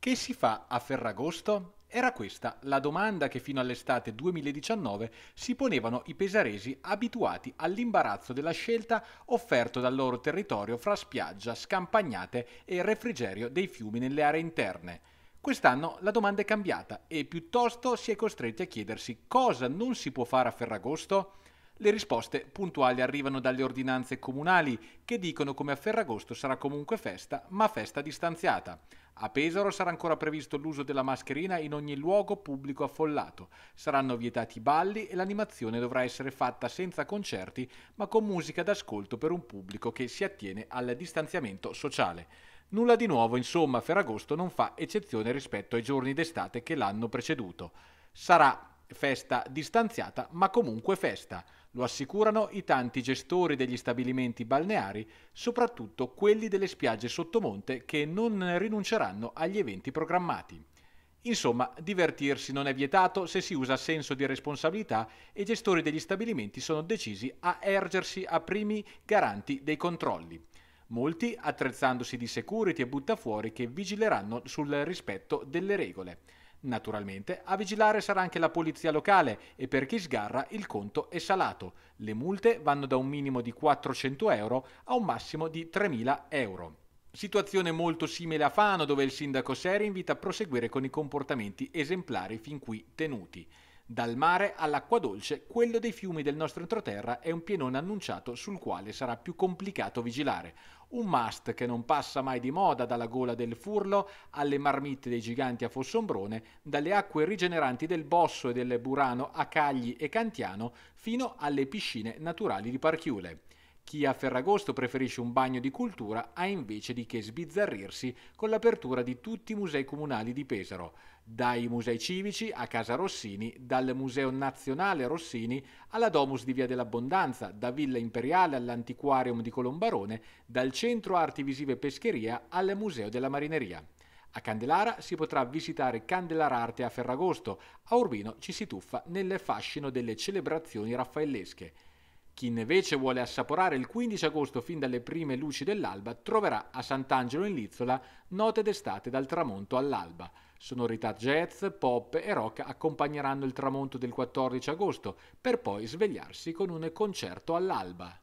Che si fa a Ferragosto? Era questa la domanda che fino all'estate 2019 si ponevano i pesaresi abituati all'imbarazzo della scelta offerto dal loro territorio fra spiaggia, scampagnate e refrigerio dei fiumi nelle aree interne. Quest'anno la domanda è cambiata e piuttosto si è costretti a chiedersi cosa non si può fare a Ferragosto? Le risposte puntuali arrivano dalle ordinanze comunali che dicono come a Ferragosto sarà comunque festa, ma festa distanziata. A Pesaro sarà ancora previsto l'uso della mascherina in ogni luogo pubblico affollato. Saranno vietati i balli e l'animazione dovrà essere fatta senza concerti, ma con musica d'ascolto per un pubblico che si attiene al distanziamento sociale. Nulla di nuovo, insomma, Ferragosto non fa eccezione rispetto ai giorni d'estate che l'hanno preceduto. Sarà festa distanziata, ma comunque festa, lo assicurano i tanti gestori degli stabilimenti balneari, soprattutto quelli delle spiagge sottomonte che non rinunceranno agli eventi programmati. Insomma, divertirsi non è vietato se si usa senso di responsabilità e i gestori degli stabilimenti sono decisi a ergersi a primi garanti dei controlli. Molti attrezzandosi di security e buttafuori che vigileranno sul rispetto delle regole. Naturalmente, a vigilare sarà anche la polizia locale e per chi sgarra il conto è salato. Le multe vanno da un minimo di 400 euro a un massimo di 3.000 euro. Situazione molto simile a Fano, dove il sindaco Seri invita a proseguire con i comportamenti esemplari fin qui tenuti. Dal mare all'acqua dolce, quello dei fiumi del nostro entroterra è un pienone annunciato sul quale sarà più complicato vigilare. Un must che non passa mai di moda dalla gola del furlo alle marmitte dei giganti a Fossombrone, dalle acque rigeneranti del Bosso e del Burano a Cagli e Cantiano, fino alle piscine naturali di Parchiule. Chi a Ferragosto preferisce un bagno di cultura ha invece di che sbizzarrirsi con l'apertura di tutti i musei comunali di Pesaro, dai musei civici a Casa Rossini, dal Museo Nazionale Rossini alla Domus di Via dell'Abbondanza, da Villa Imperiale all'Antiquarium di Colombarone, dal Centro Arti Visive e Pescheria al Museo della Marineria. A Candelara si potrà visitare Candelara Arte a Ferragosto, a Urbino ci si tuffa nel fascino delle celebrazioni raffaellesche. Chi invece vuole assaporare il 15 agosto fin dalle prime luci dell'alba troverà a Sant'Angelo in Lizzola note d'estate dal tramonto all'alba. Sonorità jazz, pop e rock accompagneranno il tramonto del 14 agosto per poi svegliarsi con un concerto all'alba.